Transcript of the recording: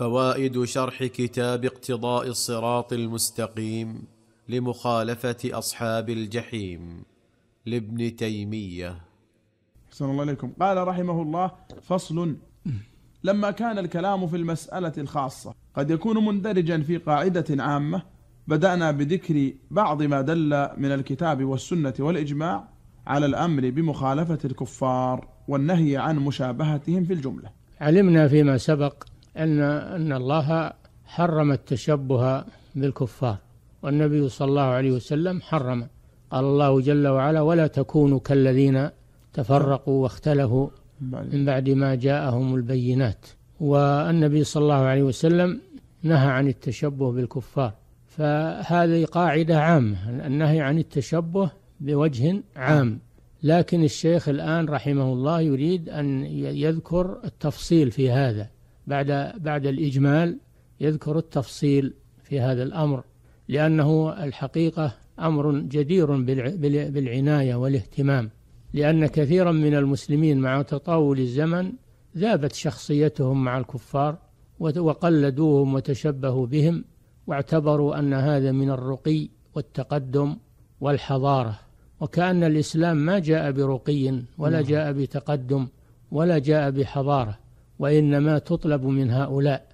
فوائد شرح كتاب اقتضاء الصراط المستقيم لمخالفه اصحاب الجحيم لابن تيميه احسن الله اليكم قال رحمه الله فصل لما كان الكلام في المساله الخاصه قد يكون مندرجا في قاعده عامه بدانا بذكر بعض ما دل من الكتاب والسنه والاجماع على الامر بمخالفه الكفار والنهي عن مشابهتهم في الجمله علمنا فيما سبق أن أن الله حرم التشبه بالكفار والنبي صلى الله عليه وسلم حرم قال الله جل وعلا ولا تكونوا كالذين تفرقوا واختلفوا من بعد ما جاءهم البينات والنبي صلى الله عليه وسلم نهى عن التشبه بالكفار فهذه قاعدة عامة النهي عن التشبه بوجه عام لكن الشيخ الآن رحمه الله يريد أن يذكر التفصيل في هذا بعد بعد الإجمال يذكر التفصيل في هذا الأمر لأنه الحقيقة أمر جدير بالعناية والاهتمام لأن كثيرا من المسلمين مع تطاول الزمن ذابت شخصيتهم مع الكفار وقلدوهم وتشبهوا بهم واعتبروا أن هذا من الرقي والتقدم والحضارة وكأن الإسلام ما جاء برقي ولا نعم. جاء بتقدم ولا جاء بحضارة وإنما تطلب من هؤلاء